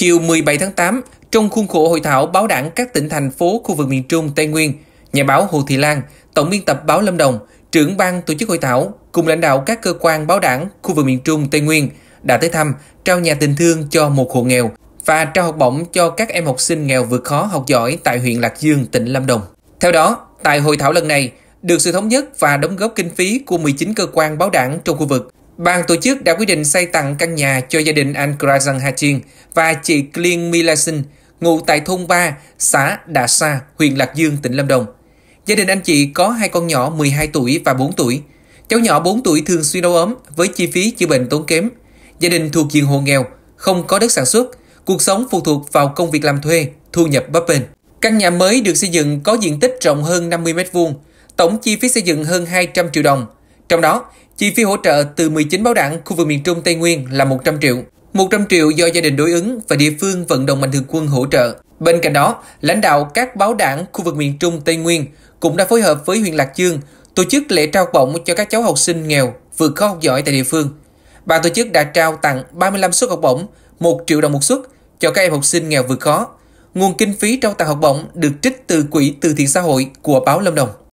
Chiều 17 tháng 8, trong khuôn khổ hội thảo báo đảng các tỉnh thành phố khu vực miền Trung Tây Nguyên, nhà báo Hồ Thị Lan, tổng biên tập báo Lâm Đồng, trưởng ban tổ chức hội thảo cùng lãnh đạo các cơ quan báo đảng khu vực miền Trung Tây Nguyên đã tới thăm, trao nhà tình thương cho một hộ nghèo và trao học bổng cho các em học sinh nghèo vượt khó học giỏi tại huyện Lạc Dương, tỉnh Lâm Đồng. Theo đó, tại hội thảo lần này, được sự thống nhất và đóng góp kinh phí của 19 cơ quan báo đảng trong khu vực, Ban tổ chức đã quyết định xây tặng căn nhà cho gia đình anh Krajan Hachin và chị Clien Milasin, ngụ tại thôn 3, xã Đà Sa, huyện Lạc Dương, tỉnh Lâm Đồng. Gia đình anh chị có hai con nhỏ 12 tuổi và 4 tuổi. Cháu nhỏ 4 tuổi thường xuyên đau ốm với chi phí chữa bệnh tốn kém. Gia đình thuộc diện hộ nghèo, không có đất sản xuất, cuộc sống phụ thuộc vào công việc làm thuê, thu nhập bấp bênh. Căn nhà mới được xây dựng có diện tích rộng hơn 50 m2, tổng chi phí xây dựng hơn 200 triệu đồng – trong đó, chi phí hỗ trợ từ 19 báo đảng khu vực miền Trung Tây Nguyên là 100 triệu. 100 triệu do gia đình đối ứng và địa phương vận động mạnh thường quân hỗ trợ. Bên cạnh đó, lãnh đạo các báo đảng khu vực miền Trung Tây Nguyên cũng đã phối hợp với huyện Lạc Dương tổ chức lễ trao bổng cho các cháu học sinh nghèo vượt khó học giỏi tại địa phương. Ban tổ chức đã trao tặng 35 suất học bổng, 1 triệu đồng một suất cho các em học sinh nghèo vượt khó. Nguồn kinh phí trao tặng học bổng được trích từ quỹ từ thiện xã hội của báo Lâm Đồng.